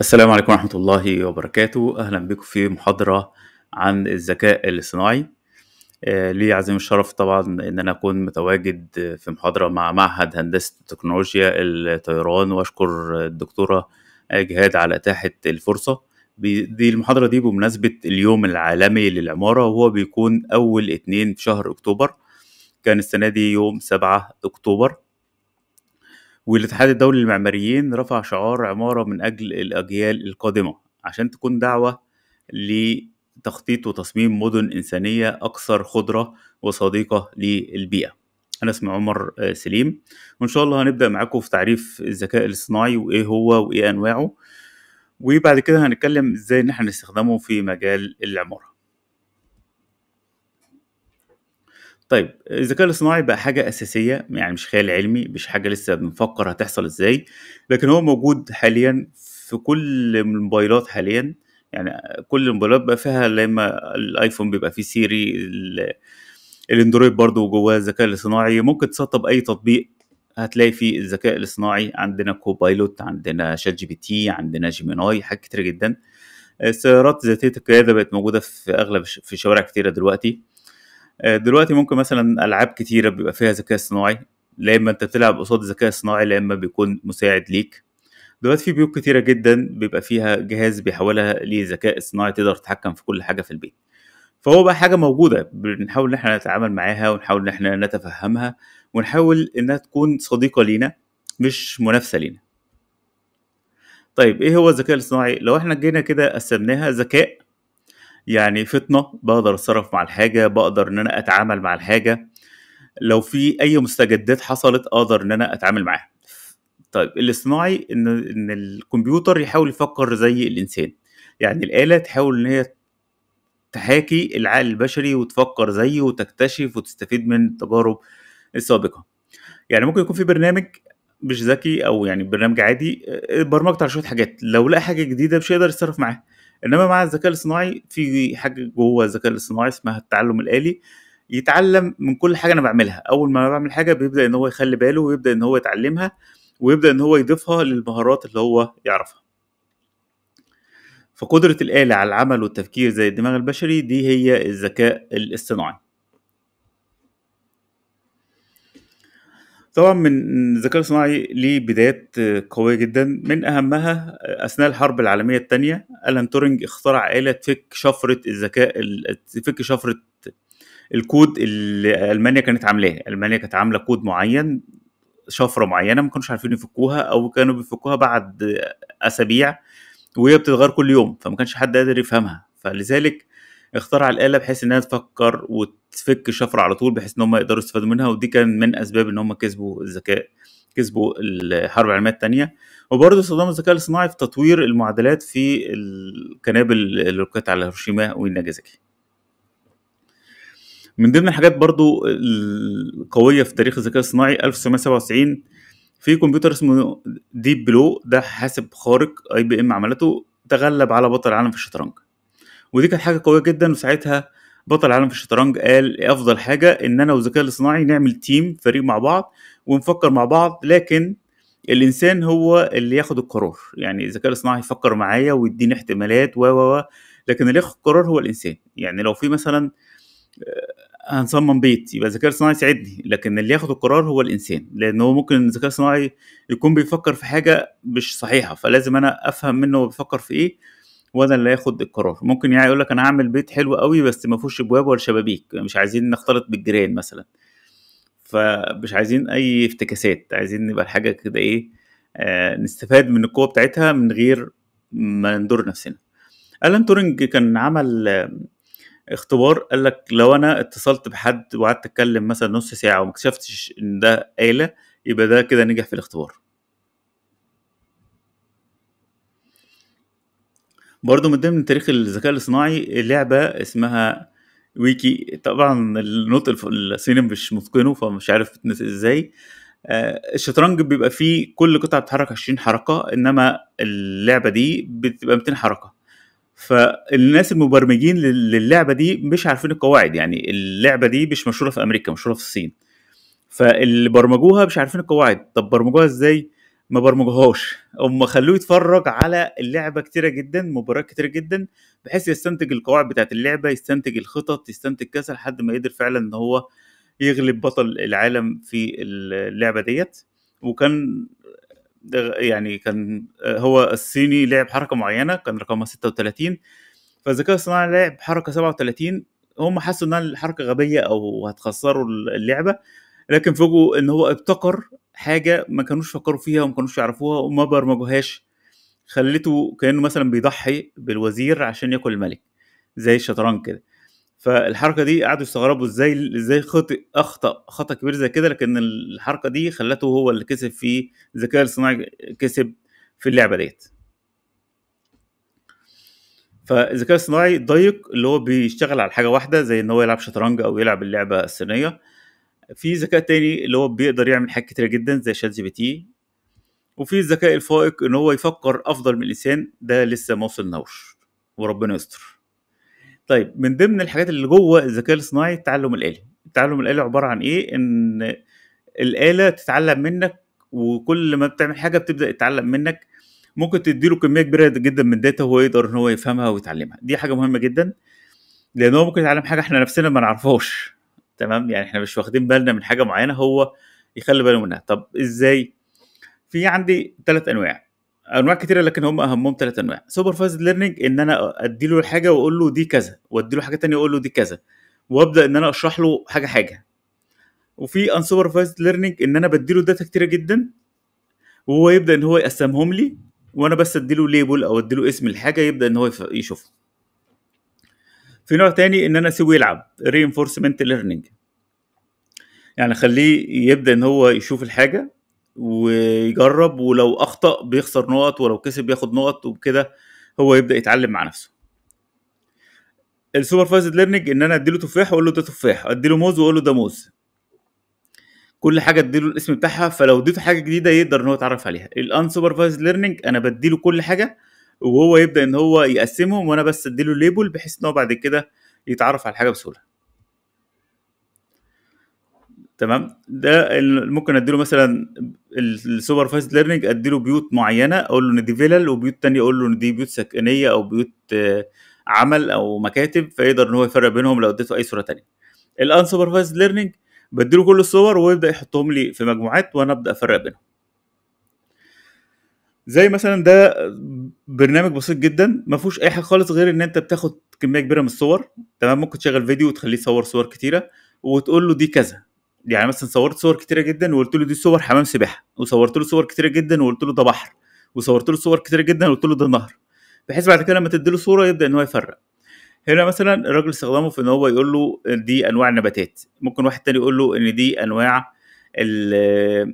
السلام عليكم ورحمة الله وبركاته أهلا بكم في محاضرة عن الذكاء الاصطناعي آه، لي عظيم الشرف طبعا ان انا اكون متواجد في محاضره مع معهد هندسه تكنولوجيا الطيران واشكر الدكتوره جهاد على اتاحه الفرصه دي المحاضره دي بمناسبه اليوم العالمي للعماره وهو بيكون اول اتنين في شهر اكتوبر كان السنه دي يوم سبعة اكتوبر والاتحاد الدولي للمعماريين رفع شعار عمارة من أجل الأجيال القادمة عشان تكون دعوة لتخطيط وتصميم مدن إنسانية أكثر خضرة وصديقة للبيئة أنا اسمي عمر آه، سليم وإن شاء الله هنبدأ معاكم في تعريف الذكاء الاصطناعي وإيه هو وإيه أنواعه وبعد كده هنتكلم إزاي إن إحنا نستخدمه في مجال العمارة طيب الذكاء الاصطناعي بقى حاجة أساسية يعني مش خيال علمي مش حاجة لسه بنفكر هتحصل إزاي لكن هو موجود حاليا في كل الموبايلات حاليا يعني كل الموبايلات بقى فيها لما الآيفون بيبقى فيه سيري الاندرويد برضه جواه الذكاء الاصطناعي ممكن تسطب أي تطبيق هتلاقي فيه الذكاء الاصطناعي عندنا كوبايلوت عندنا شات جي بي تي عندنا جيميناي حاجات كتير جدا السيارات ذاتية القيادة بقت موجودة في أغلب في شوارع كتيرة دلوقتي آه، دلوقتي ممكن مثلا العاب كتيره بيبقى فيها ذكاء اصطناعي لا اما انت بتلعب قصاد ذكاء صناعي لا اما بيكون مساعد ليك دلوقتي في بيوت كتيره جدا بيبقى فيها جهاز بيحولها لذكاء اصطناعي تقدر تتحكم في كل حاجه في البيت فهو بقى حاجه موجوده بنحاول ان احنا نتعامل معاها ونحاول ان احنا نتفهمها ونحاول انها تكون صديقه لينا مش منافسه لينا طيب ايه هو الذكاء الاصطناعي لو احنا جينا كده قسمناها ذكاء يعني فطنه بقدر اتصرف مع الحاجه بقدر ان انا اتعامل مع الحاجه لو في اي مستجدات حصلت اقدر ان انا اتعامل معاها طيب الاصطناعي ان ان الكمبيوتر يحاول يفكر زي الانسان يعني الاله تحاول ان هي تحاكي العقل البشري وتفكر زيه وتكتشف وتستفيد من التجارب السابقه يعني ممكن يكون في برنامج مش ذكي او يعني برنامج عادي آه، برمجته على شويه حاجات لو لقى حاجه جديده مش هيقدر يتصرف معاها انما مع الذكاء الاصطناعي في حاجه جوه الذكاء الاصطناعي اسمها التعلم الالي يتعلم من كل حاجه انا بعملها اول ما بعمل حاجه بيبدا ان هو يخلي باله ويبدا ان هو يتعلمها ويبدا ان هو يضيفها للمهارات اللي هو يعرفها فقدرة الآلة على العمل والتفكير زي الدماغ البشري دي هي الذكاء الاصطناعي طبعا من الذكاء الصناعي ليه بدايات قوية جدا من أهمها أثناء الحرب العالمية الثانية ألان تورينج اخترع آلة تفك شفرة الذكاء تفك شفرة الكود اللي ألمانيا كانت عاملاه ألمانيا كانت عاملة كود معين شفرة معينة ما كانوش عارفين يفكوها أو كانوا بيفكوها بعد أسابيع وهي بتتغير كل يوم فما كانش حد قادر يفهمها فلذلك اخترع الآلة بحيث إنها تفكر وت تفك الشفره على طول بحيث ان هم يقدروا يستفادوا منها ودي كان من اسباب ان هم كسبوا الذكاء كسبوا الحرب العالميه الثانيه وبرضه استخدام الذكاء الصناعي في تطوير المعادلات في القنابل اللي وقعت على هيروشيما وناجازاكي من ضمن الحاجات برضو القوية في تاريخ الذكاء الصناعي 1997 في كمبيوتر اسمه ديب بلو ده حاسب خارق اي بي ام عملته تغلب على بطل العالم في الشطرنج ودي كانت حاجة قوية جدا وساعتها بطل العالم في الشطرنج قال افضل حاجه ان انا والذكاء الاصطناعي نعمل تيم فريق مع بعض ونفكر مع بعض لكن الانسان هو اللي ياخد القرار يعني الذكاء الاصطناعي يفكر معايا ويديني احتمالات و و لكن اللي ياخد القرار هو الانسان يعني لو في مثلا آه، هنصمم بيت يبقى الذكاء الاصطناعي يساعدني لكن اللي ياخد القرار هو الانسان لان هو ممكن الذكاء الاصطناعي يكون بيفكر في حاجه مش صحيحه فلازم انا افهم منه هو بيفكر في ايه وانا اللي هاخد القرار ممكن يعني يقول لك انا هعمل بيت حلو قوي بس ما فيهوش ابواب ولا شبابيك مش عايزين نختلط بالجيران مثلا فمش عايزين اي افتكاسات عايزين نبقى الحاجه كده ايه آه نستفاد من القوه بتاعتها من غير ما ندور نفسنا الان تورنج كان عمل آه، اختبار قال لك لو انا اتصلت بحد وقعدت اتكلم مثلا نص ساعه وما اكتشفتش ان ده اله يبقى ده كده نجح في الاختبار برضه من ضمن تاريخ الذكاء الاصطناعي لعبه اسمها ويكي طبعا النطق الصيني مش متقنه فمش عارف بتنزل ازاي آه، الشطرنج بيبقى فيه كل قطعه بتتحرك 20 حركه انما اللعبه دي بتبقى 200 حركه فالناس المبرمجين للعبه دي مش عارفين القواعد يعني اللعبه دي مش مشهوره في امريكا مشهوره في الصين فاللي برمجوها مش عارفين القواعد طب برمجوها ازاي ما برمجهاش هم خلوه يتفرج على اللعبه كتيره جدا مباريات كتيره جدا بحيث يستنتج القواعد بتاعت اللعبه يستنتج الخطط يستنتج كذا لحد ما قدر فعلا ان هو يغلب بطل العالم في اللعبه ديت وكان يعني كان هو الصيني لعب حركه معينه كان رقمها 36 فالذكاء الصناعي لعب حركه 37 هم حسوا انها الحركه غبيه او هتخسروا اللعبه لكن فوجئوا ان هو ابتكر حاجه ما كانوش فكروا فيها وما كانوش يعرفوها وما برمجوهاش خلته كانه مثلا بيضحي بالوزير عشان ياكل الملك زي الشطرنج كده فالحركه دي قعدوا يستغربوا ازاي ازاي خطئ اخطا خطا كبير زي كده لكن الحركه دي خلته هو اللي كسب في الذكاء الصناعي كسب في اللعبه ديت فالذكاء الصناعي ضيق اللي هو بيشتغل على حاجه واحده زي ان هو يلعب شطرنج او يلعب اللعبه الصينيه في ذكاء تاني اللي هو بيقدر يعمل حاجات كتيره جدا زي شات جي بي تي وفي الذكاء الفائق ان هو يفكر افضل من الانسان ده لسه ما وصلناوش وربنا يستر طيب من ضمن الحاجات اللي جوه الذكاء الصناعي التعلم الالي التعلم الالي عباره عن ايه ان الاله تتعلم منك وكل ما بتعمل حاجه بتبدا تتعلم منك ممكن تديله كميه كبيره جدا من داتا وهو يقدر ان هو يفهمها ويتعلمها دي حاجه مهمه جدا لان هو ممكن يتعلم حاجه احنا نفسنا ما نعرفهاش تمام يعني احنا مش واخدين بالنا من حاجه معينه هو يخلي باله منها طب ازاي في عندي ثلاث انواع انواع كتيره لكن هم اهمهم ثلاث انواع سوبرفايزد ليرنينج ان انا ادي له الحاجه واقول له دي كذا وادي له حاجه ثانيه واقول له دي كذا وابدا ان انا اشرح له حاجه حاجه وفي انسوبرفايزد ليرنينج ان انا بدي له داتا كتيره جدا وهو يبدا ان هو يقسمهم لي وانا بس ادي له ليبل او ادي له اسم الحاجه يبدا ان هو يشوفها في نوع تاني ان انا اسيبه يلعب reinforcement learning يعني خليه يبدا ان هو يشوف الحاجه ويجرب ولو اخطا بيخسر نقط ولو كسب بياخد نقط وبكده هو يبدا يتعلم مع نفسه السوبرفايزد ليرنينج ان انا اديله تفاح واقول له ده تفاح اديله موز واقول له ده موز كل حاجه اديله الاسم بتاعها فلو اديته حاجه جديده يقدر ان هو يتعرف عليها الانسوبرفايزد ليرنينج انا بديله كل حاجه وهو يبدا ان هو يقسمهم وانا بس اديله ليبل بحيث ان هو بعد كده يتعرف على الحاجه بسهوله تمام ده ممكن اديله مثلا السوبرفايزد ليرنينج اديله بيوت معينه اقول له ان دي فيلل وبيوت تانية اقول له ان دي بيوت سكنيه او بيوت آه، عمل او مكاتب فيقدر ان هو يفرق بينهم لو اديته اي صوره تانية الان سوبرفايزد ليرنينج بديله كل الصور ويبدا يحطهم لي في مجموعات وانا ابدا افرق بينهم زي مثلا ده برنامج بسيط جدا ما فيهوش اي حاجه خالص غير ان انت بتاخد كميه كبيره من الصور تمام ممكن تشغل فيديو وتخليه يصور صور كتيره وتقول له دي كذا يعني مثلا صورت صور كتيره جدا وقلت له دي صور حمام سباحه وصورت له صور كتيره جدا وقلت له ده بحر وصورت له صور كتيره جدا وقلت له ده نهر بحيث بعد كده لما تديله صوره يبدا ان هو يفرق هنا مثلا الراجل استخدمه في ان هو يقول له دي انواع النباتات ممكن واحد تاني يقول له ان دي انواع ال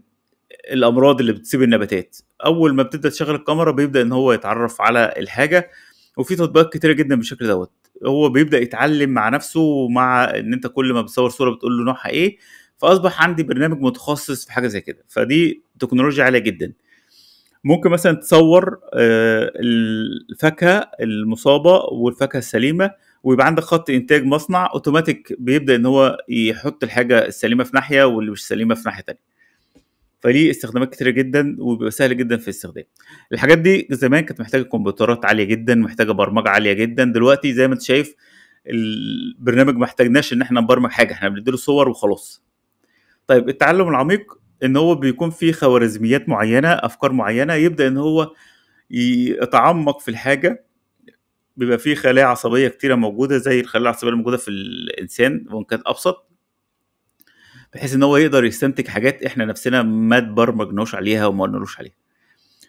الامراض اللي بتصيب النباتات اول ما بتبدا تشغل الكاميرا بيبدا ان هو يتعرف على الحاجه وفي تطبيقات كتيره جدا بالشكل دوت هو بيبدا يتعلم مع نفسه ومع ان انت كل ما بتصور صوره بتقول له نوعها ايه فاصبح عندي برنامج متخصص في حاجه زي كده فدي تكنولوجيا عاليه جدا ممكن مثلا تصور آه، الفاكهه المصابه والفاكهه السليمه ويبقى عندك خط انتاج مصنع اوتوماتيك بيبدا ان هو يحط الحاجه السليمه في ناحيه واللي مش سليمه في ناحيه تانية فليه استخدامات كتيره جدا وبيبقى سهل جدا في الاستخدام الحاجات دي زمان كانت محتاجه كمبيوترات عاليه جدا محتاجه برمجه عاليه جدا دلوقتي زي ما انت شايف البرنامج ما احتاجناش ان احنا نبرمج حاجه احنا بنديله صور وخلاص طيب التعلم العميق ان هو بيكون فيه خوارزميات معينه افكار معينه يبدا ان هو يتعمق في الحاجه بيبقى فيه خلايا عصبيه كتيره موجوده زي الخلايا العصبيه الموجوده في الانسان وان كانت ابسط بحيث ان هو يقدر يستنتج حاجات احنا نفسنا ما تبرمجناش عليها وما قلنالوش عليها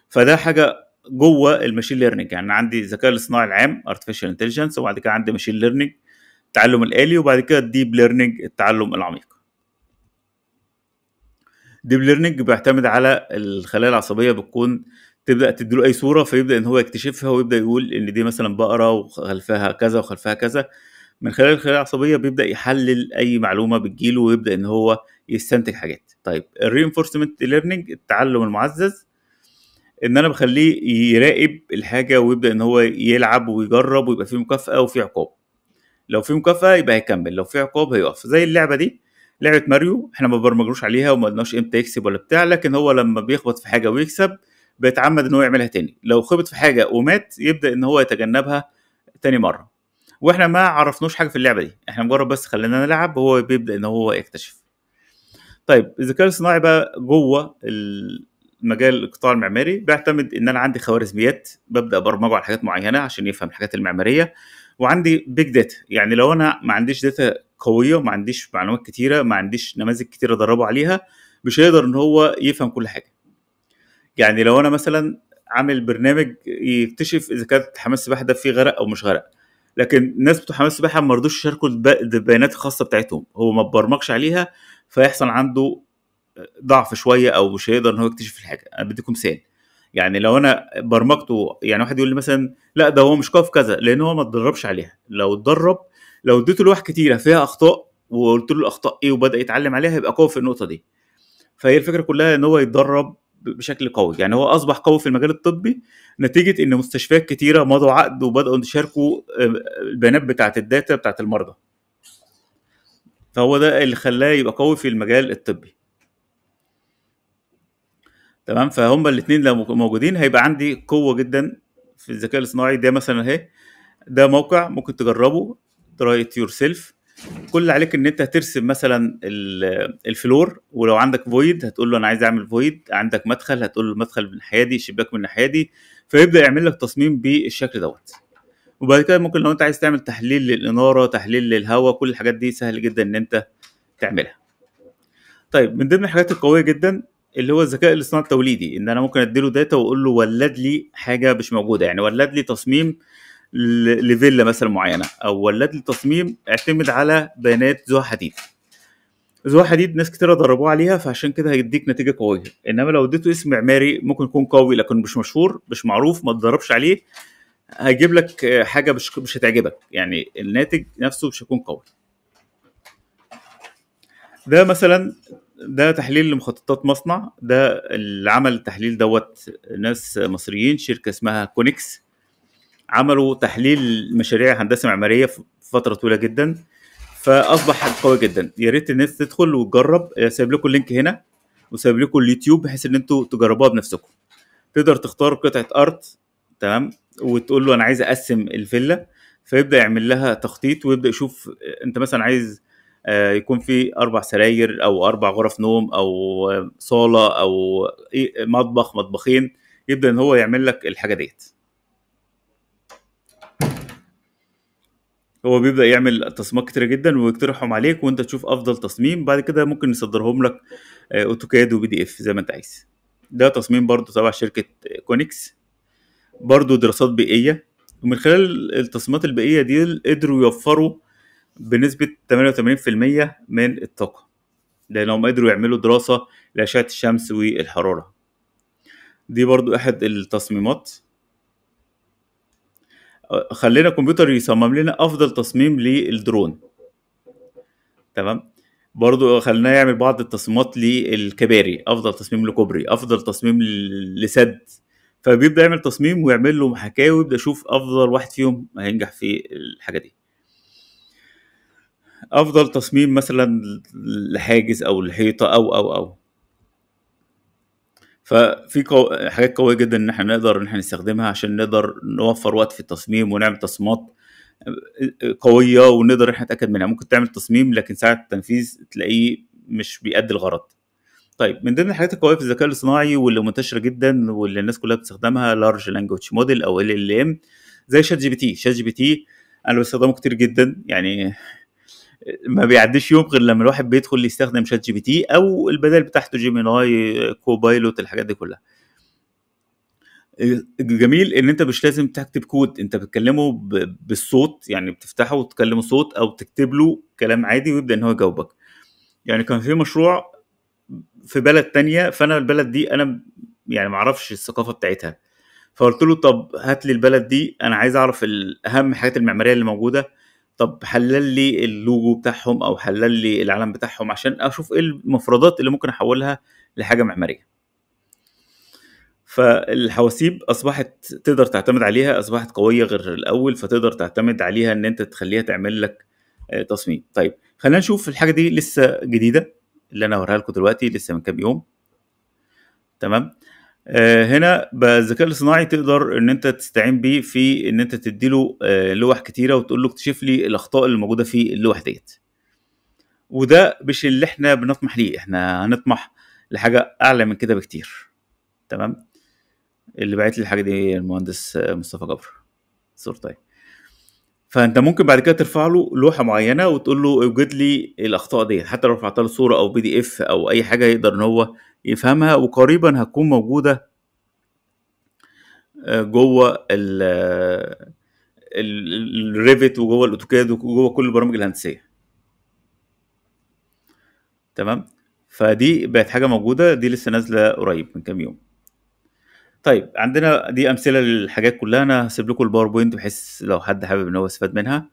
فده حاجه جوه المشين ليرنينج يعني عندي الذكاء الاصطناعي العام ارتفيشال انتليجنس وبعد كده عندي ماشين ليرنينج التعلم الالي وبعد كده الديب ليرنينج التعلم العميق ديب ليرنينج بيعتمد على الخلايا العصبيه بتكون تبدا تديله اي صوره فيبدا ان هو يكتشفها ويبدا يقول ان دي مثلا بقره وخلفها كذا وخلفها كذا من خلال الخلايا العصبيه بيبدا يحلل اي معلومه بتجيله ويبدا ان هو يستنتج حاجات طيب الريينفورسمنت ليرنينج التعلم المعزز ان انا بخليه يراقب الحاجه ويبدا ان هو يلعب ويجرب ويبقى فيه مكافاه وفيه عقاب لو في مكافاه يبقى هيكمل لو في عقاب هيقف زي اللعبه دي لعبه ماريو احنا ما برمجناش عليها وما قلناش امتى يكسب ولا بتاع لكن هو لما بيخبط في حاجه ويكسب بيتعمد ان هو يعملها تاني لو خبط في حاجه ومات يبدا ان هو يتجنبها تاني مره واحنا ما عرفناش حاجه في اللعبه دي احنا مجرد بس خلينا نلعب هو بيبدا ان هو يكتشف طيب الذكاء الصناعي بقى جوه المجال القطاع المعماري بيعتمد ان انا عندي خوارزميات ببدا ابرمجه على حاجات معينه عشان يفهم الحاجات المعماريه وعندي بيج داتا يعني لو انا ما عنديش داتا قويه ما عنديش معلومات كتيره ما عنديش نماذج كتيره ادربه عليها مش هيقدر ان هو يفهم كل حاجه يعني لو انا مثلا عامل برنامج يكتشف اذا كانت حمام السباحه ده فيه غرق او مش غرق لكن الناس بتوع حمام السباحه ما رضوش يشاركوا البيانات الخاصه بتاعتهم هو ما تبرمجش عليها فيحصل عنده ضعف شويه او مش هيقدر ان هو يكتشف الحاجه انا بديكم مثال يعني لو انا برمجته يعني واحد يقول لي مثلا لا ده هو مش كاف كذا لان هو ما اتدربش عليها لو اتدرب لو اديته لوح كتيره فيها اخطاء وقلت له الاخطاء ايه وبدا يتعلم عليها يبقى قوي في النقطه دي فهي الفكره كلها ان هو يتدرب بشكل قوي يعني هو اصبح قوي في المجال الطبي نتيجه ان مستشفيات كتيره مضوا عقد وبداوا يشاركوا آه، البيانات بتاعه الداتا بتاعه المرضى فهو ده اللي خلاه يبقى قوي في المجال الطبي تمام فهم الاثنين لو موجودين هيبقى عندي قوه جدا في الذكاء الاصطناعي ده مثلا اهي ده موقع ممكن تجربه try it يور سيلف كل اللي عليك ان انت ترسم مثلا الفلور ولو عندك فويد هتقول له انا عايز اعمل فويد عندك مدخل هتقول له المدخل من الناحيه دي شباك من الناحيه دي فيبدا يعمل لك تصميم بالشكل دوت وبعد كده ممكن لو انت عايز تعمل تحليل للاناره تحليل للهواء كل الحاجات دي سهل جدا ان انت تعملها طيب من ضمن الحاجات القويه جدا اللي هو الذكاء الاصطناعي التوليدي ان انا ممكن اديله داتا واقول له ولد لي حاجه مش موجوده يعني ولد لي تصميم لفيلا مثلا معينه او ولاد لتصميم اعتمد على بيانات ذو حديد ذو حديد ناس كتير ضربوه عليها فعشان كده هيديك نتيجه قويه انما لو اديته اسم معماري ممكن يكون قوي لكن مش مشهور مش معروف ما تدربش عليه هيجيب لك حاجه مش مش هتعجبك يعني الناتج نفسه مش هيكون قوي ده مثلا ده تحليل لمخططات مصنع ده اللي عمل التحليل دوت ناس مصريين شركه اسمها كونيكس عملوا تحليل مشاريع هندسه معماريه في فتره طويله جدا فاصبح قوي جدا يا ريت الناس تدخل وتجرب آه، سايب لكم اللينك هنا وسايب لكم اليوتيوب بحيث ان انتوا تجربوها بنفسكم تقدر تختار قطعه ارض تمام وتقول له انا عايز اقسم الفيلا فيبدا يعمل لها تخطيط ويبدا يشوف آه، انت مثلا عايز آه، يكون في اربع سراير او اربع غرف نوم او صاله او مطبخ مطبخين يبدا ان هو يعمل لك الحاجه ديت هو بيبدا يعمل تصميمات كتيره جدا ويقترحهم عليك وانت تشوف افضل تصميم بعد كده ممكن يصدرهم لك آه، اوتوكاد وبي دي اف زي ما انت عايز ده تصميم برضو تبع شركه كونيكس برضو دراسات بيئيه ومن خلال التصميمات البيئيه دي قدروا يوفروا بنسبه 88% من الطاقه لانهم قدروا يعملوا دراسه لاشعه الشمس والحراره دي برضو احد التصميمات خلينا الكمبيوتر يصمم لنا افضل تصميم للدرون تمام برضو خليناه يعمل بعض التصميمات للكباري افضل تصميم لكوبري افضل تصميم لسد فبيبدا يعمل تصميم ويعمل له محاكاه ويبدا يشوف افضل واحد فيهم هينجح في الحاجه دي افضل تصميم مثلا لحاجز او لحيطه او او او ففي قو... حاجات قويه جدا ان احنا نقدر ان احنا نستخدمها عشان نقدر نوفر وقت في التصميم ونعمل تصميمات آه، آه، قويه ونقدر احنا نتاكد منها ممكن تعمل تصميم لكن ساعه التنفيذ تلاقيه مش بيأدي الغرض طيب من ضمن الحاجات القويه في الذكاء الاصطناعي واللي منتشره جدا واللي الناس كلها بتستخدمها لارج لانجوج موديل او ال ال ام زي شات جي بي تي شات جي بي تي انا بستخدمه كتير جدا يعني ما بيعديش يوم غير لما الواحد بيدخل يستخدم شات جي بي تي او البدائل بتاعته جيميناي كوبايلوت الحاجات دي كلها الجميل ان انت مش لازم تكتب كود انت بتكلمه بالصوت يعني بتفتحه وتكلمه صوت او تكتب له كلام عادي ويبدا ان هو يجاوبك يعني كان في مشروع في بلد تانية فانا البلد دي انا يعني معرفش الثقافه بتاعتها فقلت له طب هات لي البلد دي انا عايز اعرف اهم الحاجات المعماريه اللي موجوده طب حلل لي اللوجو بتاعهم او حلل لي العلم بتاعهم عشان اشوف ايه المفردات اللي ممكن احولها لحاجه معماريه فالحواسيب اصبحت تقدر تعتمد عليها اصبحت قويه غير الاول فتقدر تعتمد عليها ان انت تخليها تعمل لك آه، تصميم طيب خلينا نشوف الحاجه دي لسه جديده اللي انا هوريها لكم دلوقتي لسه من كام يوم تمام آه، هنا بالذكاء الاصطناعي تقدر ان انت تستعين بيه في ان انت تديله آه، لوح كتيره وتقول له اكتشف لي الاخطاء اللي موجوده في اللوح ديت وده مش اللي احنا بنطمح ليه احنا هنطمح لحاجه اعلى من كده بكتير تمام اللي بعت لي الحاجه دي المهندس آه، مصطفى جبر صورتي فانت ممكن بعد كده ترفع له لوحه معينه وتقول له اوجد لي الاخطاء ديت حتى لو رفعت له صوره او بي دي اف او اي حاجه يقدر ان هو يفهمها وقريبا هتكون موجودة آه، جوه الريفت آه، وجوه الاوتوكاد وجوه كل البرامج الهندسية تمام فدي بقت حاجة موجودة دي لسه نازلة قريب من كام يوم طيب عندنا دي امثله للحاجات كلها انا هسيب لكم الباوربوينت بحيث لو حد حابب ان هو يستفاد منها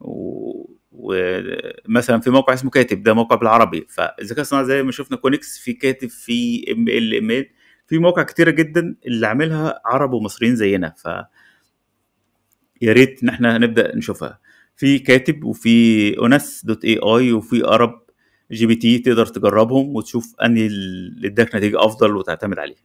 و... ومثلا في موقع اسمه كاتب ده موقع بالعربي فالذكاء الصناعي زي ما شفنا كونكس في كاتب في ام ال ام ال في مواقع كتيره جدا اللي عاملها عرب ومصريين زينا ف يا ريت ان احنا نبدا نشوفها في كاتب وفي اونس دوت اي اي وفي ارب جي بي تي تقدر تجربهم وتشوف انهي اللي اداك نتيجه افضل وتعتمد عليه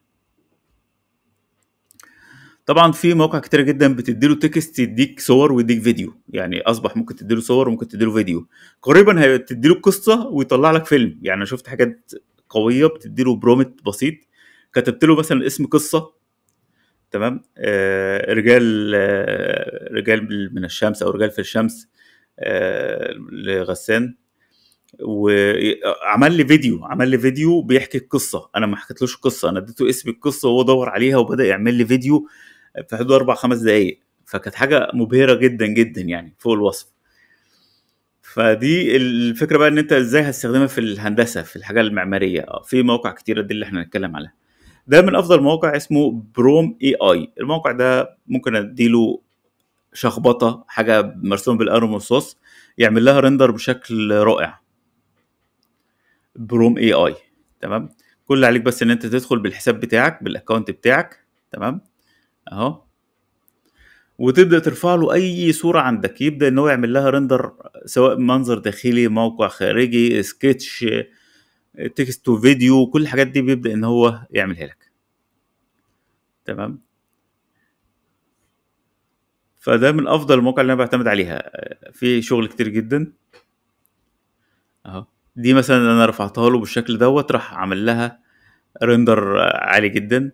طبعا في مواقع كتيرة جدا بتديله تكست يديك صور ويديك فيديو يعني اصبح ممكن تديله صور وممكن تديله فيديو قريبا له قصه ويطلع لك فيلم يعني انا شفت حاجات قويه بتديله برومت بسيط كتبت له مثلا اسم قصه تمام آه رجال آه رجال من الشمس او رجال في الشمس آه لغسان وعمل لي فيديو عمل لي فيديو بيحكي القصه انا ما حكيتلوش القصه انا اديته اسم القصه وهو دور عليها وبدا يعمل لي فيديو في حدود اربع خمس دقائق فكانت حاجه مبهره جدا جدا يعني فوق الوصف فدي الفكره بقى ان انت ازاي هتستخدمها في الهندسه في الحاجه المعماريه آه، في مواقع كتيره دي اللي احنا هنتكلم عليها ده من افضل مواقع اسمه بروم اي اي الموقع ده ممكن اديله شخبطه حاجه مرسومه بالقلم والصوص يعمل لها ريندر بشكل رائع بروم اي اي تمام كل اللي عليك بس ان انت تدخل بالحساب بتاعك بالاكونت بتاعك تمام اهو وتبدا ترفع له اي صوره عندك يبدا ان هو يعمل لها رندر سواء منظر داخلي موقع خارجي سكتش تكست تو فيديو كل الحاجات دي بيبدا ان هو يعملها لك تمام فده من افضل المواقع اللي انا بعتمد عليها في شغل كتير جدا اهو دي مثلا انا رفعتها له بالشكل دوت راح عمل لها رندر عالي جدا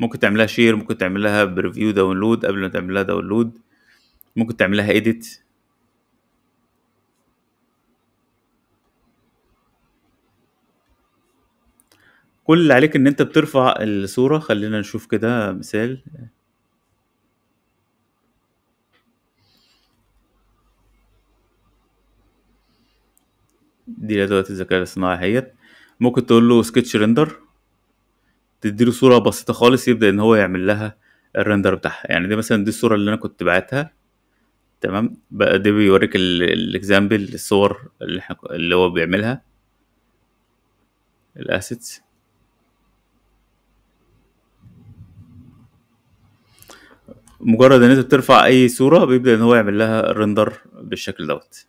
ممكن تعملها شير ممكن تعملها بريفيو داونلود قبل ما تعملها داونلود ممكن تعملها ايديت كل اللي عليك ان انت بترفع الصورة خلينا نشوف كده مثال دي ادوات الذكاء الاصطناعي اهيت ممكن تقول له سكتش ريندر تديله صوره بسيطه خالص يبدا ان هو يعمل لها الرندر بتاعها يعني دي مثلا دي الصوره اللي انا كنت بعتها تمام بقى ده بيوريك الاكزامبل الصور اللي, اللي هو بيعملها الاسيتس مجرد ان انت بترفع اي صوره بيبدا ان هو يعمل لها الرندر بالشكل دوت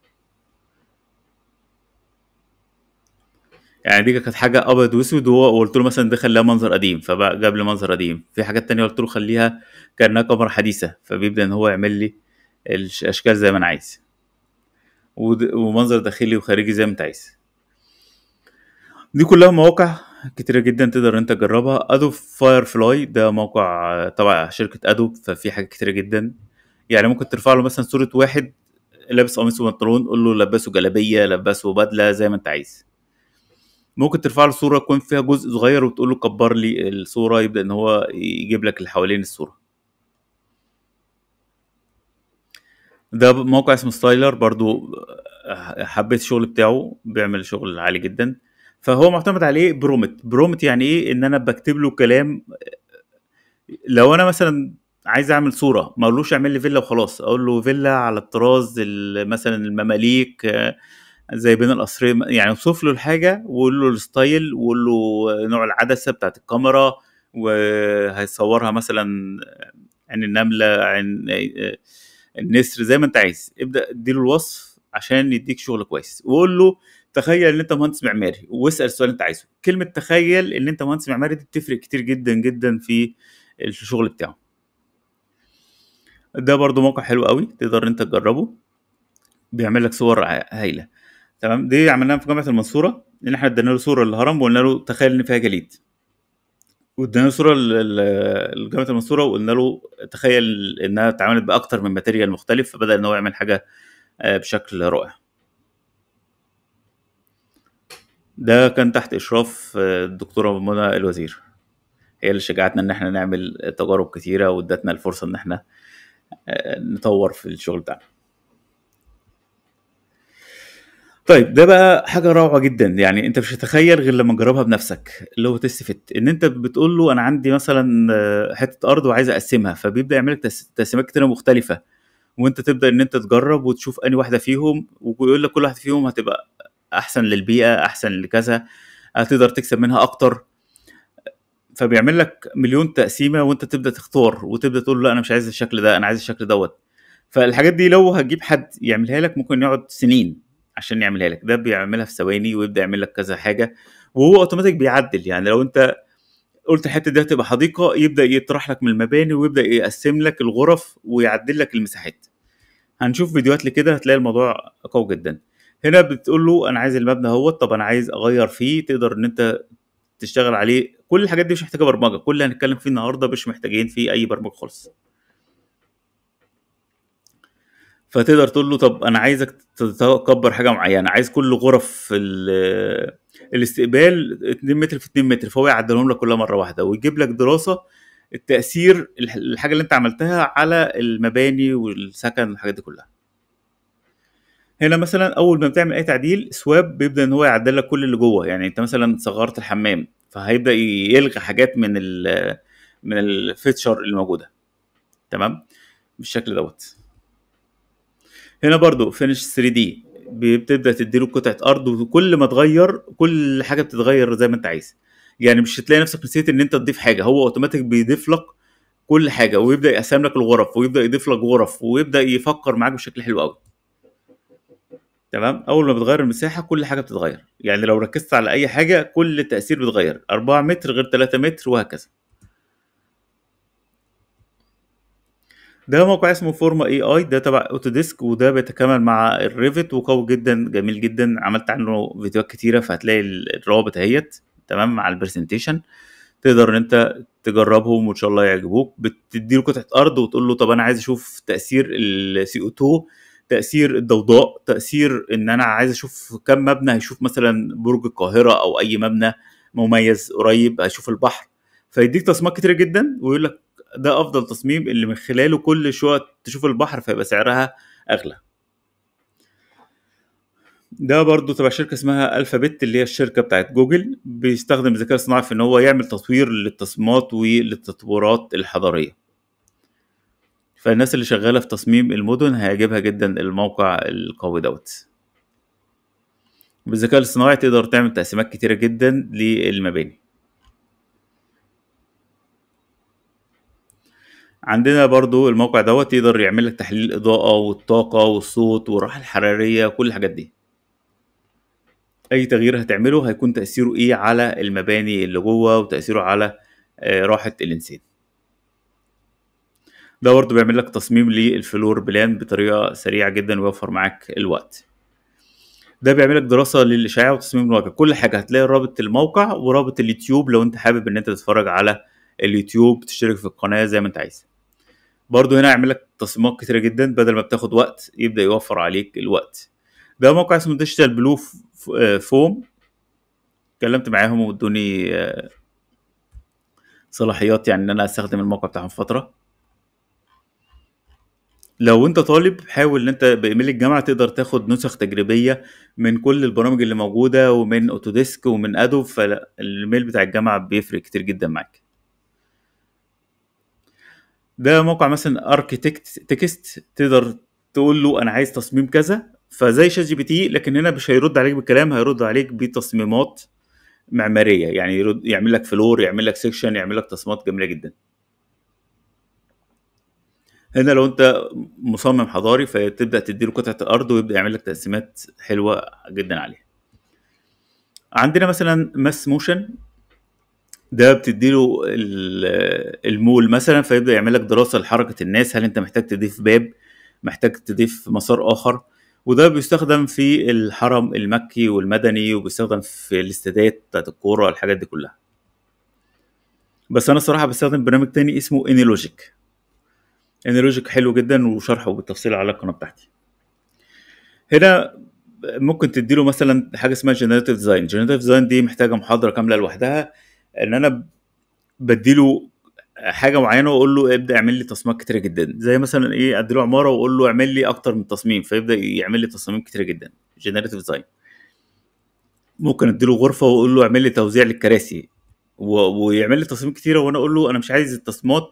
يعني دي كانت حاجه ابيض واسود وقلت له مثلا ده خليها منظر قديم فبقى جاب لي منظر قديم في حاجات تانية قلت له خليها كانها كاميرا حديثه فبيبدا ان هو يعمل لي الاشكال زي ما انا عايز ومنظر داخلي وخارجي زي ما انت عايز دي كلها مواقع كتيرة جدا تقدر انت تجربها ادوب فاير فلاي ده موقع تبع شركة ادوب ففي حاجات كتيرة جدا يعني ممكن ترفع له مثلا صورة واحد لابس قميص وبنطلون قول له لبسه جلابية لبسه بدلة زي ما انت عايز ممكن ترفع له صوره يكون فيها جزء صغير وتقول له كبر لي الصوره يبدا ان هو يجيب لك اللي حوالين الصوره ده موقع اسمه ستايلر برضو آه، حبيت الشغل بتاعه بيعمل شغل عالي جدا فهو معتمد عليه برومت برومت يعني ايه ان انا بكتب له كلام لو انا مثلا عايز اعمل صوره ما اقولوش اعمل لي فيلا وخلاص اقول له فيلا على الطراز مثلا المماليك آه، زي بين القصرين يعني اوصف له الحاجه وقول له الستايل وقول له نوع العدسه بتاعت الكاميرا وهيصورها مثلا عن النمله عن النسر زي ما انت عايز ابدا اديله الوصف عشان يديك شغل كويس وقول له تخيل ان انت مهندس معماري واسال السؤال اللي انت عايزه كلمه تخيل ان انت مهندس معماري دي بتفرق كتير جدا جدا في الشغل بتاعه ده برضو موقع حلو قوي تقدر انت تجربه بيعمل لك صور هايله تمام دي عملناها في جامعه المنصوره ان احنا ادينا له صوره للهرم وقلنا له تخيل ان فيها جليد وادينا له صوره لجامعه المنصوره وقلنا له تخيل انها اتعملت باكتر من ماتيريال مختلف فبدا ان هو يعمل حاجه آه، بشكل رائع ده كان تحت اشراف آه، الدكتوره منى الوزير هي اللي شجعتنا ان احنا نعمل تجارب كتيره وادتنا الفرصه ان احنا آه، نطور في الشغل بتاعنا طيب ده بقى حاجه روعه جدا يعني انت مش هتتخيل غير لما تجربها بنفسك اللي هو تستفت ان انت بتقول له انا عندي مثلا آه، حته ارض وعايز اقسمها فبيبدا يعمل لك تقسيمات كتيره مختلفه وانت تبدا ان انت تجرب وتشوف اني واحده فيهم ويقول لك كل واحده فيهم هتبقى احسن للبيئه احسن لكذا هتقدر تكسب منها اكتر فبيعمل لك مليون تقسيمه وانت تبدا تختار وتبدا تقول لا انا مش عايز الشكل ده انا عايز الشكل دوت فالحاجات دي لو هتجيب حد يعملها لك ممكن يقعد سنين عشان يعملها لك ده بيعملها في ثواني ويبدا يعمل لك كذا حاجه وهو اوتوماتيك بيعدل يعني لو انت قلت الحته دي هتبقى حديقه يبدا يطرح لك من المباني ويبدا يقسم لك الغرف ويعدل لك المساحات هنشوف فيديوهات لكده هتلاقي الموضوع قوي جدا هنا بتقول له انا عايز المبنى اهوت طب انا عايز اغير فيه تقدر ان انت تشتغل عليه كل الحاجات دي مش محتاجه برمجه كل اللي هنتكلم فيه النهارده مش محتاجين فيه اي برمجه خالص فتقدر تقول له طب انا عايزك تكبر حاجه معينه عايز كل غرف الاستقبال 2 متر في 2 متر فهو يعدلهم لك كلها مره واحده ويجيب لك دراسه التاثير الحاجه اللي انت عملتها على المباني والسكن والحاجات دي كلها هنا مثلا اول ما بتعمل اي تعديل سواب بيبدا ان هو يعدل لك كل اللي جوه يعني انت مثلا صغرت الحمام فهيبدا يلغي حاجات من ال من الفيتشر اللي موجوده تمام بالشكل دوت هنا برضو فينش 3 دي بتبدا تديله قطعه ارض وكل ما تغير كل حاجه بتتغير زي ما انت عايز يعني مش هتلاقي نفسك نسيت ان انت تضيف حاجه هو اوتوماتيك بيضيف لك كل حاجه ويبدا يقسم لك الغرف ويبدا يضيف لك غرف ويبدا يفكر معاك بشكل حلو قوي تمام اول ما بتغير المساحه كل حاجه بتتغير يعني لو ركزت على اي حاجه كل التاثير بيتغير 4 متر غير 3 متر وهكذا ده موقع اسمه فورما اي اي ده تبع اوتوديسك وده بيتكامل مع الريفت وقوي جدا جميل جدا عملت عنه فيديوهات كتيره فهتلاقي الروابط اهيت تمام مع البرزنتيشن تقدر ان انت تجربهم وان شاء الله يعجبوك بتدي له قطعه ارض وتقول له طب انا عايز اشوف تاثير السي او 2 تاثير الضوضاء تاثير ان انا عايز اشوف كم مبنى هيشوف مثلا برج القاهره او اي مبنى مميز قريب هيشوف البحر فيديك تصميمات كتيره جدا ويقول لك ده افضل تصميم اللي من خلاله كل شويه تشوف البحر فيبقى سعرها اغلى ده برضو تبع شركه اسمها الفابت اللي هي الشركه بتاعت جوجل بيستخدم الذكاء الصناعي في ان هو يعمل تصوير للتصميمات وللتطورات الحضاريه فالناس اللي شغاله في تصميم المدن هيعجبها جدا الموقع القوي دوت بالذكاء الاصطناعي تقدر تعمل تقسيمات كتيره جدا للمباني عندنا برضو الموقع دوت يقدر يعمل لك تحليل الإضاءة والطاقة والصوت والراحة الحرارية كل الحاجات دي أي تغيير هتعمله هيكون تأثيره إيه على المباني اللي جوه وتأثيره على آه، راحة الإنسان ده برضو بيعمل لك تصميم للفلور بلان بطريقة سريعة جدا ويوفر معاك الوقت ده بيعمل لك دراسة للإشعاع وتصميم الواقع كل حاجة هتلاقي رابط الموقع ورابط اليوتيوب لو أنت حابب إن أنت تتفرج على اليوتيوب تشترك في القناة زي ما أنت عايز برضه هنا يعمل لك تصميمات كتيره جدا بدل ما بتاخد وقت يبدا يوفر عليك الوقت ده موقع اسمه ديجيتال بلو فوم اتكلمت معاهم وادوني آه، صلاحيات يعني ان انا استخدم الموقع بتاعهم فتره لو انت طالب حاول ان انت بايميل الجامعه تقدر تاخد نسخ تجريبيه من كل البرامج اللي موجوده ومن اوتوديسك ومن ادوب فالايميل بتاع الجامعه بيفرق كتير جدا معاك ده موقع مثلا اركيتكت تكست تقدر تقول له انا عايز تصميم كذا فزي شات جي بي تي لكن هنا مش هيرد عليك بالكلام هيرد عليك بتصميمات معماريه يعني يرد يعمل لك فلور يعمل لك سيكشن يعمل لك تصميمات جميله جدا هنا لو انت مصمم حضاري فتبدا تديله قطعه الارض ويبدا يعمل لك تقسيمات حلوه جدا عليها عندنا مثلا ماس موشن ده بتديله المول مثلا فيبدا يعمل لك دراسه لحركه الناس هل انت محتاج تضيف باب محتاج تضيف مسار اخر وده بيستخدم في الحرم المكي والمدني وبيستخدم في الاستادات بتاعت الكوره الحاجات دي كلها بس انا الصراحه بستخدم برنامج تاني اسمه انيلوجيك انيلوجيك حلو جدا وشرحه بالتفصيل على القناه بتاعتي هنا ممكن تديله مثلا حاجه اسمها جنريتيف ديزاين جنريتيف ديزاين دي محتاجه محاضره كامله لوحدها ان انا بديله حاجه معينه واقول له ابدا اعمل لي تصميمات كتيره جدا زي مثلا ايه اديله عماره واقول له اعمل لي اكتر من تصميم فيبدا يعمل لي تصاميم كتيره جدا جنريتيف ديزاين ممكن اديله غرفه واقول له اعمل لي توزيع للكراسي و... ويعمل لي تصاميم كتيره وانا اقول له انا مش عايز التصميمات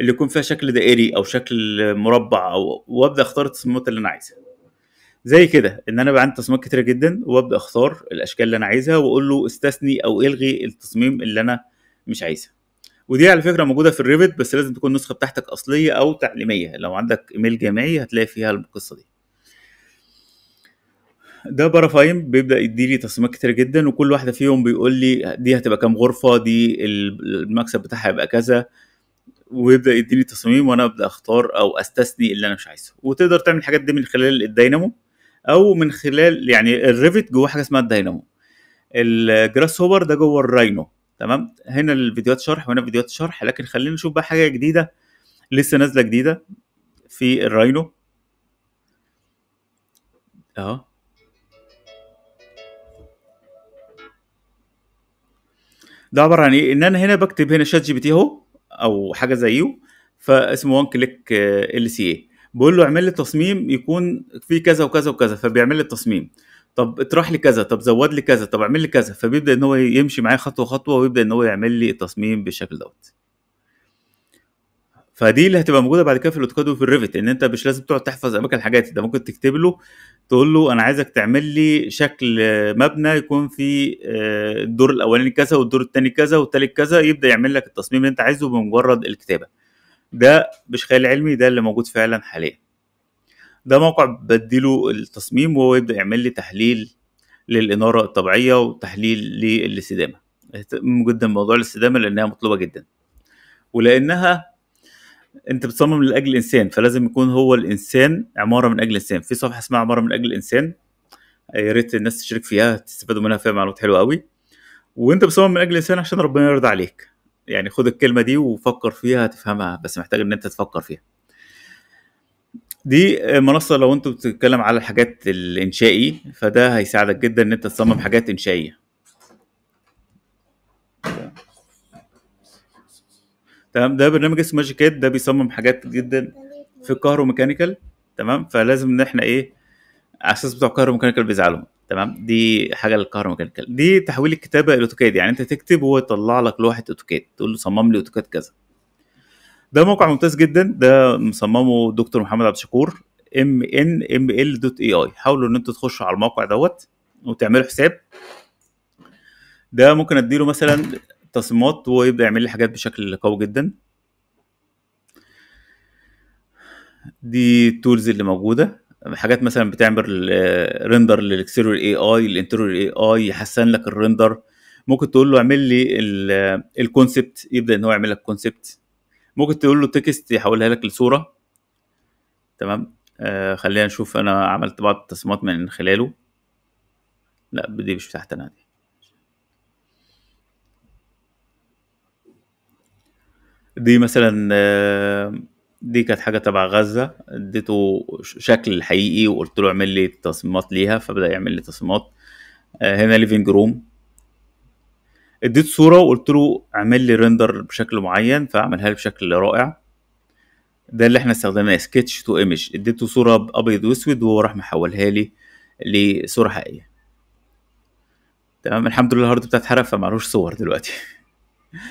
اللي يكون فيها شكل دائري او شكل مربع او وابدا اختار التصميمات اللي انا عايزها زي كده ان انا يبقى عندي تصميمات كتيره جدا وابدا اختار الاشكال اللي انا عايزها واقول له استثني او الغي التصميم اللي انا مش عايزها ودي على فكره موجوده في الريفت بس لازم تكون النسخه بتاعتك اصليه او تعليميه لو عندك ايميل جامعي هتلاقي فيها القصه دي ده بارافايم بيبدا يديلي تصميمات كتير جدا وكل واحده فيهم بيقول لي دي هتبقى كام غرفه دي المكسب بتاعها هيبقى كذا ويبدا يديني تصميم وانا ابدا اختار او استثني اللي انا مش عايزه وتقدر تعمل الحاجات دي من خلال الداينامو او من خلال يعني الريفت جوه حاجه اسمها الداينامو الجراس هوبر ده جوه الراينو تمام هنا الفيديوهات شرح وهنا فيديوهات شرح لكن خلينا نشوف بقى حاجه جديده لسه نازله جديده في الراينو اهو ده عباره عن ايه ان انا هنا بكتب هنا شات جي بي تي اهو او حاجه زيه فاسمه وان كليك ال سي اي بقول له اعمل لي تصميم يكون فيه كذا وكذا وكذا فبيعمل لي التصميم طب اطرح لي كذا طب زود لي كذا طب اعمل لي كذا فبيبدا ان هو يمشي معايا خطوه خطوه ويبدا ان هو يعمل لي التصميم بالشكل دوت فدي اللي هتبقى موجوده بعد كده في الاوتوكاد وفي الريفت ان انت مش لازم تقعد تحفظ اماكن الحاجات ده ممكن تكتب له تقول له انا عايزك تعمل لي شكل مبنى يكون فيه آه، الدور الاولاني كذا والدور الثاني كذا والثالث كذا يبدا يعمل لك التصميم اللي انت عايزه بمجرد الكتابه ده مش خيال علمي ده اللي موجود فعلا حاليا ده موقع بديله التصميم وهو يبدا يعمل لي تحليل للاناره الطبيعيه وتحليل للاستدامه اهتم جدا بموضوع الاستدامه لانها مطلوبه جدا ولانها انت بتصمم لاجل الانسان فلازم يكون هو الانسان عماره من اجل الانسان في صفحه اسمها عماره من اجل الانسان يا ريت الناس تشترك فيها تستفادوا منها فيها معلومات حلوه قوي وانت بتصمم من اجل الانسان عشان ربنا يرضى عليك يعني خد الكلمه دي وفكر فيها هتفهمها بس محتاج ان انت تفكر فيها دي منصه لو انت بتتكلم على الحاجات الانشائي فده هيساعدك جدا ان انت تصمم حاجات انشائيه تمام ده برنامج اسمه ماجيك ده بيصمم حاجات جدا في الكهروميكانيكال تمام فلازم ان احنا ايه على اساس بتوع الكهروميكانيكال بيزعلوا تمام دي حاجه للكهروميكانيكال دي تحويل الكتابه اوتوكاد يعني انت تكتب وهو يطلع لك لوحه اوتوكاد تقول له صمم لي اوتوكاد كذا ده موقع ممتاز جدا ده مصممه الدكتور محمد عبد الشكور ام ان ام ال دوت اي اي حاولوا ان انتوا تخشوا على الموقع دوت وتعملوا حساب ده ممكن اديله مثلا تصميمات ويبدا يعمل لي حاجات بشكل قوي جدا دي التولز اللي موجوده حاجات مثلا بتعمل ريندر للاكسيرور اي اي الانتيرور اي اي يحسن لك الريندر ممكن تقول له اعمل لي الكونسبت آه، يبدا ان هو يعمل لك كونسبت ممكن تقول له تكست يحولها لك لصوره تمام آه خلينا نشوف انا عملت بعض التصميمات من خلاله لا دي مش تحت انا دي دي مثلا آه دي كانت حاجه تبع غزه اديته شكل حقيقي وقلت له اعمل لي تصميمات ليها فبدا يعمل لي تصميمات آه، هنا ليفينج روم اديت صوره وقلت له اعمل لي ريندر بشكل معين فعملها لي بشكل رائع ده اللي احنا استخدمناه سكتش تو ايمج اديته صوره ابيض واسود وهو راح محولها لي لصوره حقيقيه تمام الحمد لله الهارد بتاعي اتحرق فمعلوش صور دلوقتي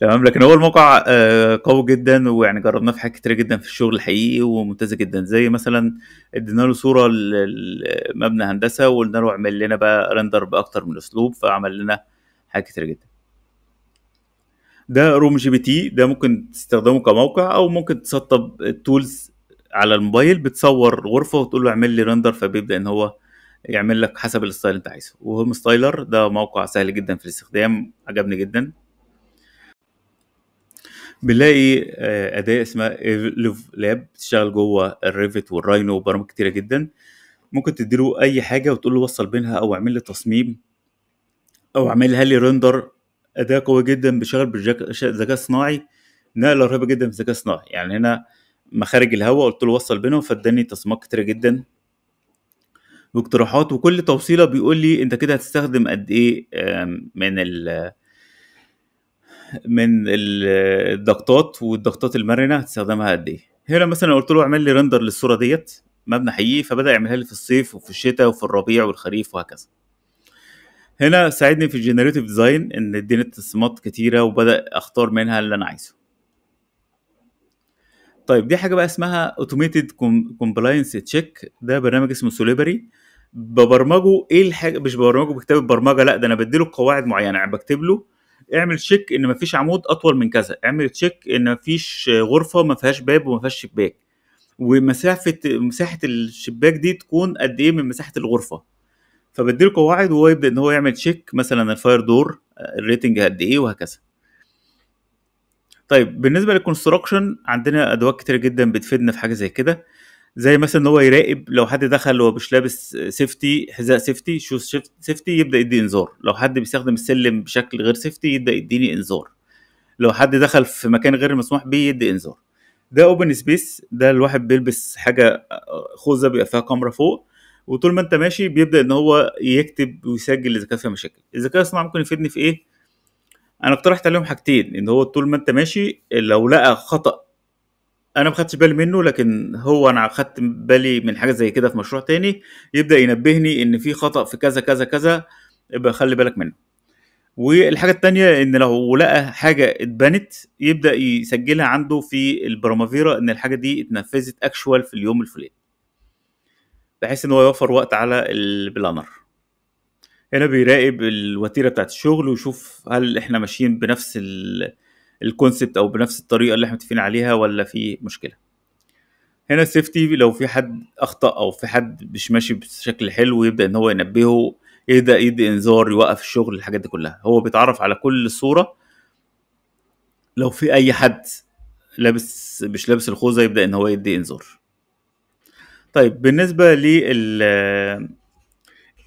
تمام لكن هو الموقع آه، قوي جدا ويعني جربناه في حاجات كتير جدا في الشغل الحقيقي وممتازه جدا زي مثلا ادينا له صوره لمبنى هندسه وقلنا له اعمل لنا بقى رندر باكتر من اسلوب فعمل لنا حاجات كتير جدا ده روم جي بي تي ده ممكن تستخدمه كموقع او ممكن تسطب التولز على الموبايل بتصور غرفه وتقول له اعمل لي رندر فبيبدا ان هو يعمل لك حسب الستايل اللي انت عايزه وهوم ستايلر ده موقع سهل جدا في الاستخدام عجبني جدا بنلاقي آه، اداه اسمها ايفلوف لاب بتشتغل جوه الريفت والراينو وبرامج كتيره جدا ممكن تديله اي حاجه وتقول له وصل بينها او اعمل لي تصميم او اعملها لي ريندر اداه قويه جدا بتشتغل بالذكاء الصناعي نقله رهيبه جدا في الذكاء الصناعي يعني هنا مخارج الهواء قلت له وصل بينهم فاداني تصميمات كتيره جدا واقتراحات وكل توصيله بيقول لي انت كده هتستخدم قد ايه من ال من الضغطات والضغطات المرنه هتستخدمها قد ايه هنا مثلا قلت له اعمل لي رندر للصوره ديت مبنى حقيقي فبدا يعملها لي في الصيف وفي الشتاء وفي الربيع والخريف وهكذا هنا ساعدني في الجنريتيف ديزاين ان اديني تصميمات كتيره وبدا اختار منها اللي انا عايزه طيب دي حاجه بقى اسمها اوتوميتد كومبلاينس تشيك ده برنامج اسمه سوليبري ببرمجه ايه الحاجه مش ببرمجه بكتابه برمجه لا ده انا بديله قواعد معينه يعني بكتب له اعمل تشيك ان مفيش عمود اطول من كذا اعمل تشيك ان مفيش غرفه ما فيهاش باب وما فيهاش شباك ومسافه مساحه الشباك دي تكون قد ايه من مساحه الغرفه فبدي له قواعد وهو يبدا ان هو يعمل تشيك مثلا الفاير دور الريتنج قد ايه وهكذا طيب بالنسبه للكونستراكشن عندنا ادوات كتير جدا بتفيدنا في حاجه زي كده زي مثلا ان هو يراقب لو حد دخل وهو مش لابس سيفتي حذاء سيفتي شوز سيفتي يبدا يدي انذار لو حد بيستخدم السلم بشكل غير سيفتي يبدا يديني انذار لو حد دخل في مكان غير مسموح بيه يدي انذار ده اوبن سبيس ده الواحد بيلبس حاجه خوذه بيبقى فيها كاميرا فوق وطول ما انت ماشي بيبدا ان هو يكتب ويسجل اذا كان فيها مشاكل الذكاء الاصطناعي ممكن يفيدني في ايه انا اقترحت عليهم حاجتين ان هو طول ما انت ماشي لو لقى خطا انا ما خدتش بالي منه لكن هو انا خدت بالي من حاجه زي كده في مشروع تاني يبدا ينبهني ان في خطا في كذا كذا كذا يبقى خلي بالك منه والحاجه التانية ان لو لقى حاجه اتبنت يبدا يسجلها عنده في البرامافيرا ان الحاجه دي اتنفذت اكشوال في اليوم الفلاني بحيث ان هو يوفر وقت على البلانر هنا بيراقب الوتيره بتاعت الشغل ويشوف هل احنا ماشيين بنفس الكونسبت او بنفس الطريقه اللي احنا متفقين عليها ولا في مشكله هنا سيفتي لو في حد اخطا او في حد مش ماشي بشكل حلو يبدا ان هو ينبهه ايه ده انذار يوقف الشغل الحاجات دي كلها هو بيتعرف على كل صوره لو في اي حد لابس مش لابس الخوذه يبدا ان هو يدي انذار طيب بالنسبه لل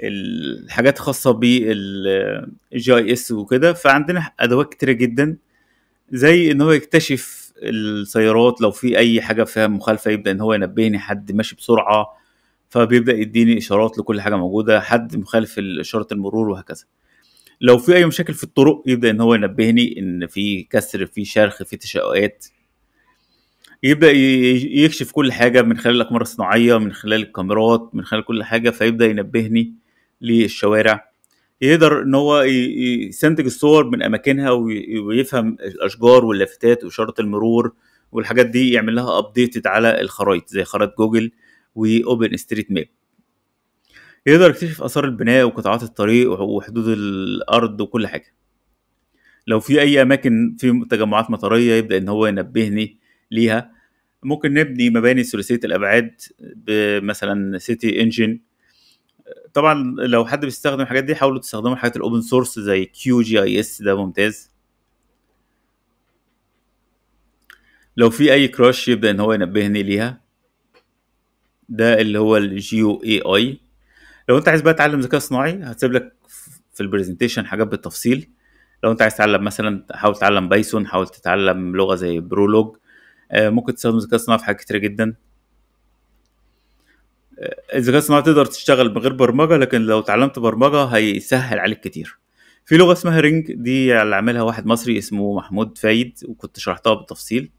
الحاجات الخاصه بالجي اي اس وكده فعندنا ادوات كتيره جدا زي ان هو يكتشف السيارات لو في اي حاجه فيها مخالفه يبدا ان هو ينبهني حد ماشي بسرعه فبيبدا يديني اشارات لكل حاجه موجوده حد مخالف اشاره المرور وهكذا لو في اي مشاكل في الطرق يبدا ان هو ينبهني ان في كسر في شرخ في تشققات يبدا يكشف كل حاجه من خلال الاقمار الصناعيه من خلال الكاميرات من خلال كل حاجه فيبدا ينبهني للشوارع يقدر ان هو يستنتج الصور من اماكنها ويفهم الاشجار واللافتات واشاره المرور والحاجات دي يعمل لها ابديتد على الخرائط زي خرائط جوجل واوبن ستريت ماب يقدر يكتشف اثار البناء وقطاعات الطريق وحدود الارض وكل حاجه لو في اي اماكن في تجمعات مطريه يبدا ان هو ينبهني ليها ممكن نبني مباني ثلاثيه الابعاد مثلا سيتي انجن طبعا لو حد بيستخدم الحاجات دي حاولوا تستخدموا حاجات الاوبن سورس زي كيو جي اي اس ده ممتاز لو في اي كراش يبدا ان هو ينبهني ليها ده اللي هو الجيو اي اي لو انت عايز بقى تتعلم ذكاء صناعي هسيب لك في البرزنتيشن حاجات بالتفصيل لو انت عايز تتعلم مثلا حاول تتعلم بايثون حاول تتعلم لغه زي برولوج آه، ممكن تستخدم الذكاء الصناعي في حاجات كتيره جدا الذكاء الصناعي تقدر تشتغل من غير برمجه لكن لو اتعلمت برمجه هيسهل عليك كتير في لغه اسمها رينج دي اللي عاملها واحد مصري اسمه محمود فايد وكنت شرحتها بالتفصيل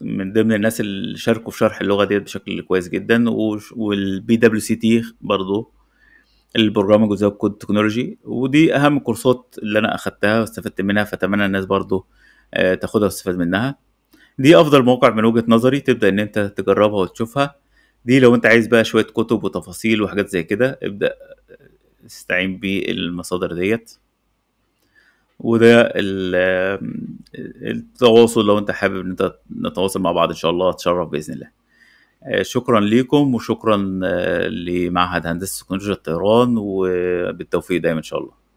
من ضمن الناس اللي شاركوا في شرح اللغه ديت بشكل كويس جدا والبي دبليو سي تي برضه البروجرامنج وزي الكود تكنولوجي ودي اهم الكورسات اللي انا اخدتها واستفدت منها فاتمنى الناس برضو آه، تاخدها وتستفاد منها دي افضل موقع من وجهه نظري تبدا ان انت تجربها وتشوفها دي لو انت عايز بقى شويه كتب وتفاصيل وحاجات زي كده ابدا استعين بالمصادر ديت وده التواصل لو انت حابب ان انت نتواصل مع بعض ان شاء الله اتشرف باذن الله آه، شكرا ليكم وشكرا آه، لمعهد هندسه تكنولوجيا الطيران وبالتوفيق دايما ان شاء الله